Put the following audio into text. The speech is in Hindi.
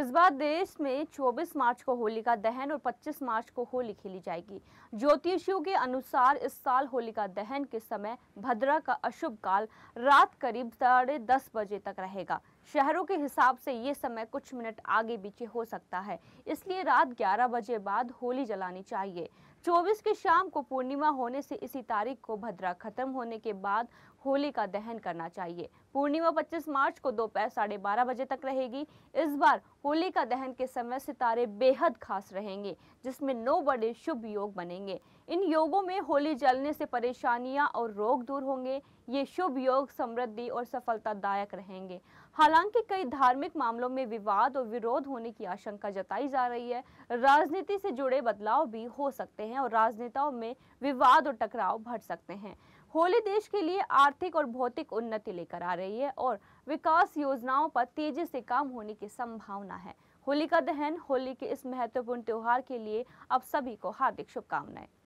इस बार देश में 24 मार्च को होलिका दहन और 25 मार्च को होली खेली जाएगी ज्योतिषियों के अनुसार इस साल होलिका दहन के समय भद्रा का अशुभ काल रात करीब साढ़े दस बजे तक रहेगा शहरों के हिसाब से ये समय कुछ मिनट आगे पीछे हो सकता है इसलिए रात 11 बजे बाद होली जलानी चाहिए 24 की शाम को पूर्णिमा होने से इसी तारीख को भद्रा खत्म होने के बाद होली का दहन करना चाहिए पूर्णिमा 25 मार्च को दोपहर साढ़े बारह बजे तक रहेगी इस बार होली का दहन के समय सितारे बेहद खास रहेंगे जिसमें नौ बड़े शुभ योग बनेंगे इन योगों में होली जलने से परेशानियां और रोग दूर होंगे ये शुभ योग समृद्धि और सफलतादायक रहेंगे हालांकि कई धार्मिक मामलों में विवाद और विरोध होने की आशंका जताई जा रही है राजनीति से जुड़े बदलाव भी हो सकते हैं हैं और राजनेताओं में विवाद और टकराव भर सकते हैं होली देश के लिए आर्थिक और भौतिक उन्नति लेकर आ रही है और विकास योजनाओं पर तेजी से काम होने की संभावना है होलिका दहन होली के इस महत्वपूर्ण त्यौहार के लिए अब सभी को हार्दिक शुभकामनाएं